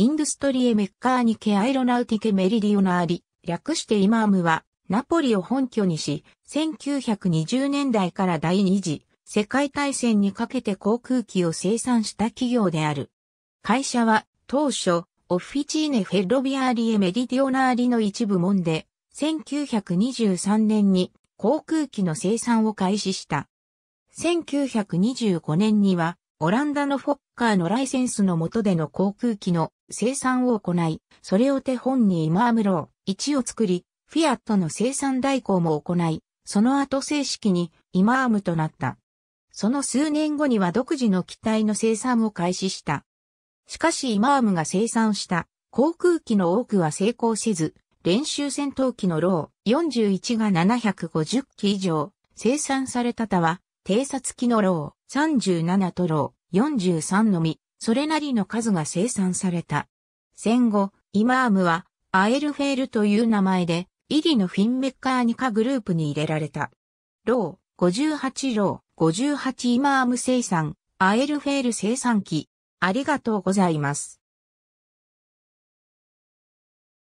インドストリエメッカーニケアイロナウティケメリディオナーリ、略してイマームは、ナポリを本拠にし、1920年代から第二次世界大戦にかけて航空機を生産した企業である。会社は当初、オフィチーネ・フェロビアーリエ・メリディオナーリの一部門で、1923年に航空機の生産を開始した。1925年にはオランダのフォッカーのライセンスの下での航空機の生産を行い、それを手本にイマームロー1を作り、フィアットの生産代行も行い、その後正式にイマームとなった。その数年後には独自の機体の生産を開始した。しかしイマームが生産した航空機の多くは成功せず、練習戦闘機のロー41が750機以上生産された他は偵察機のロー37とロー43のみ、それなりの数が生産された。戦後、イマームはアエルフェールという名前で、イリのフィンメッカーニカグループに入れられた。ロー58ロー58イマーム生産、アエルフェール生産機。ありがとうございます。